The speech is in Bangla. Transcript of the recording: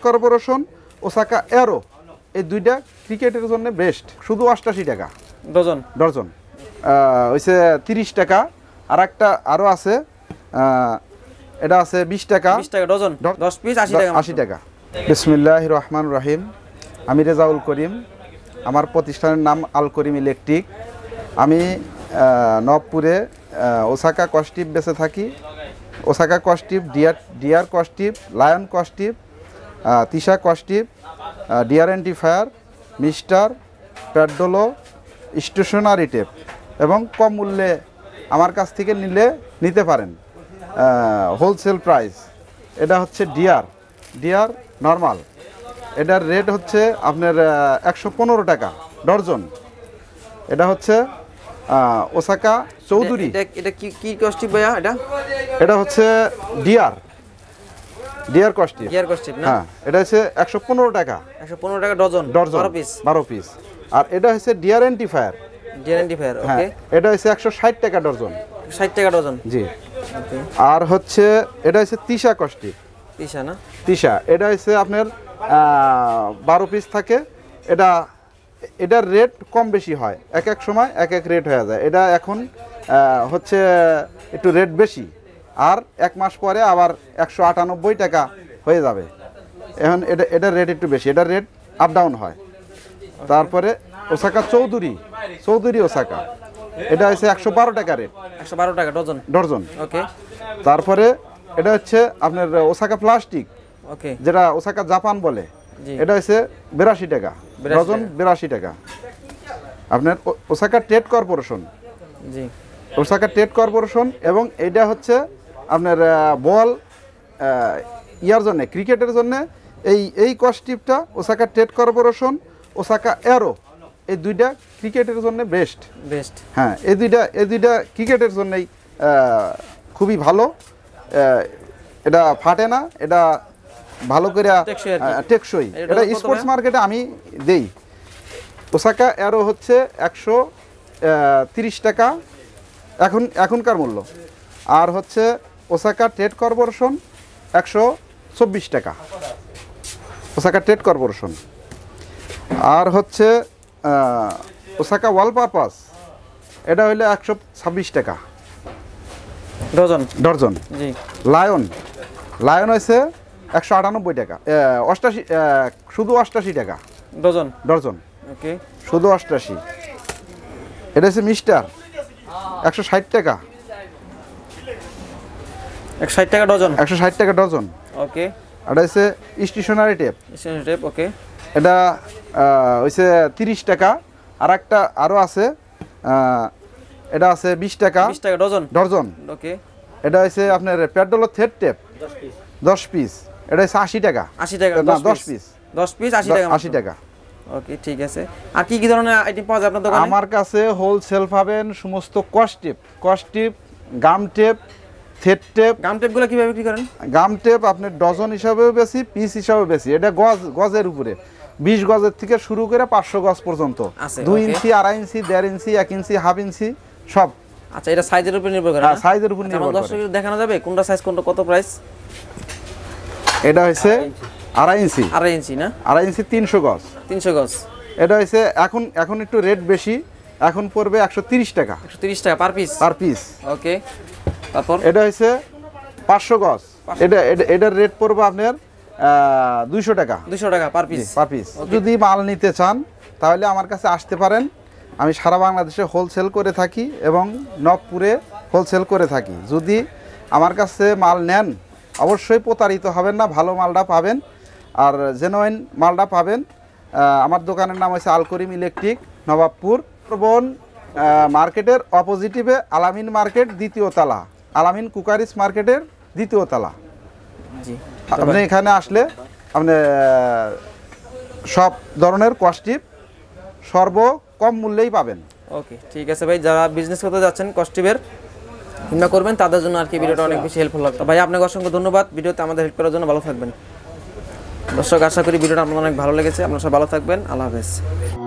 ক্রিকেট কর্পোরেশন ওসাকা এরো এই দুইটা ক্রিকেটের জন্য বেস্ট শুধু অষ্টাশি টাকা ডজন ডজন হয়েছে তিরিশ টাকা আর একটা আরও আছে এটা আছে বিশ টাকা বিশ টাকা ডজন দশ পিস আশি টাকা আশি টাকা বিসমিল্লাহ রহমান রাহিম আমি রেজাউল করিম আমার প্রতিষ্ঠানের নাম আল করিম ইলেকট্রিক আমি নবপুরে ওসাকা কস্টিপ বেঁচে থাকি ওসাকা কস্টিপ ডিয়ার ডিয়ার কস্টিপ লায়ন কস্টিপ তিশা কস্টিভ ফায়ার মিস্টার প্যাডোলো স্টেশনারি টেপ এবং কম মূল্যে আমার কাছ থেকে নিলে নিতে পারেন হোলসেল প্রাইস এটা হচ্ছে ডিয়ার ডিয়ার নর্মাল এটার রেট হচ্ছে আপনার একশো পনেরো টাকা ডর্জন এটা হচ্ছে ওসাকা চৌধুরী এটা কি কি কস্টিভ ভাইয়া এটা এটা হচ্ছে ডিয়ার ডিয়ার কস্টিপ ডিয়ার কস্টিপ না হ্যাঁ এটা হচ্ছে 115 টাকা 115 টাকা ডজন 12 পিস 12 পিস আর এটা হচ্ছে dear antifire dear fire okay এটা হচ্ছে 160 টাকা ডজন 60 টাকা ডজন জি আর হচ্ছে এটা হচ্ছে তিশা কস্টিপ তিশা না তিশা এটা হচ্ছে আপনার 12 পিস থাকে এটা এটার রেট কম বেশি হয় এক এক সময় এক এক রেট হয়ে যায় এটা এখন হচ্ছে একটু রেট বেশি আর এক মাস পরে আবার একশো আটানব্বই টাকা হয়ে যাবে এখন এটা এটার রেট একটু বেশি এটার রেট আপ ডাউন হয় তারপরে ওসাকা চৌধুরী চৌধুরী ওসাকা এটা হচ্ছে একশো বারো টাকা রেট একশো বারো টাকা ডজন ডজন ওকে তারপরে এটা হচ্ছে আপনার ওসাকা প্লাস্টিক ওকে যেটা ওসাকা জাপান বলে এটা হচ্ছে বিরাশি টাকা ডজন বিরাশি টাকা আপনার ওসাকা টেট কর্পোরেশন জি ওসাকা টেট কর্পোরেশন এবং এটা হচ্ছে আপনার বল ইয়ার জন্য ক্রিকেটের জন্য এই এই কস ওসাকা টেট কর্পোরেশন ওসাকা অ্যারো এই দুইটা ক্রিকেটের জন্য বেস্ট বেস্ট হ্যাঁ এই দুইটা এই দুইটা ক্রিকেটের জন্যই খুবই ভালো এটা ফাটে না এটা ভালো করে টেকসই এটা স্পোর্টস মার্কেটে আমি দেই ওসাকা অ্যারো হচ্ছে একশো তিরিশ টাকা এখন এখনকার মূল্য আর হচ্ছে ওসাকা ট্রেড কর্পোরেশন একশো চব্বিশ টাকা ওসাকা ট্রেড কর্পোরেশন আর হচ্ছে ওসাকা ওয়াল পারপাস এটা হইলে একশো ছাব্বিশ টাকা ডজন ডজন লায়ন লায়ন হয়েছে একশো আটানব্বই টাকা অষ্টাশি শুধু অষ্টাশি টাকা ডজন ডজন ওকে শুধু অষ্টাশি এটা হচ্ছে মিস্টার একশো ষাট টাকা 160 টাকা ডজন 160 টাকা ডজন ওকে এটা হচ্ছে stationery tape stationery tape okay এটা হইছে 30 টাকা আর একটা আরও আছে এটা আছে 20 টাকা 20 টাকা ডজন ডজন ওকে এটা হচ্ছে আপনার পেট্রোল থেট টেপ 10 পিস 10 পিস এটা হচ্ছে 80 টাকা 80 টাকা না 10 পিস 10 পিস 80 টাকা 80 টাকা ওকে ঠিক আছে আর কি কি ধরনের আইটেম পাওয়া যায় আপনার দোকানে আমার কাছে হোলসেল পাবেন সমস্ত cost tape cost tape gum tape set tape gum টেপগুলো কীভাবে বিক্রি করেন গাম টেপ আপনি ডজন হিসাবেও বেশি পিস হিসাবেও বেশি এটা গজ গজের উপরে বিশ গজের থেকে শুরু করে পাঁচশো গজ পর্যন্ত দুই ইঞ্চি আড়াই ইঞ্চি দেড় ইঞ্চি এক ইঞ্চি হাফ ইঞ্চি সব আচ্ছা এটা সাইজের উপর নির্ভর করে সাইজের হ্যাঁ, উপর আচ্ছা, নির্ভর করে দর্শকের দেখানো যাবে কোনটা সাইজ কোনটা কত প্রাইস এটা হয়েছে আড়াই ইঞ্চি আড়াই ইঞ্চি না আড়াই ইঞ্চি তিনশো গজ তিনশো গজ এটা হয়েছে এখন এখন একটু রেট বেশি এখন পড়বে একশো তিরিশ টাকা একশো তিরিশ টাকা per piece per piece okay তারপর এটা হচ্ছে পাঁচশো গজ এটা এটার রেট পড়বে আপনার দুইশো টাকা দুইশো টাকা পার পিস পার পিস যদি মাল নিতে চান তাহলে আমার কাছে আসতে পারেন আমি সারা বাংলাদেশে হোলসেল করে থাকি এবং নবপুরে হোলসেল করে থাকি যদি আমার কাছে মাল নেন অবশ্যই প্রতারিত হবেন না ভালো মালটা পাবেন আর জেনুইন মালটা পাবেন আমার দোকানের নাম হচ্ছে আলকরিম ইলেকট্রিক নবাবপুর বন মার্কেটের অপোজিটিভে আলামিন মার্কেট দ্বিতীয় তালা আলামিন কুকারিস মার্কেটের দ্বিতীয় তালা জি আপনি এখানে আসলে আপনি সব ধরনের কস্টিপ সর্ব কম মূল্যেই পাবেন ওকে ঠিক আছে ভাই যারা বিজনেস করতে যাচ্ছেন কস্টিপের কিংবা করবেন তাদের জন্য আর কি আচ্ছা। ভিডিওটা অনেক বেশি হেল্পফুল লাগতো ভাই আপনাকে অসংখ্য ধন্যবাদ ভিডিওতে আমাদের হেল্প করার জন্য ভালো থাকবেন দর্শক আশা করি ভিডিওটা আপনাদের অনেক ভালো লেগেছে আপনারা সব ভালো থাকবেন আল্লাহ হাফেজ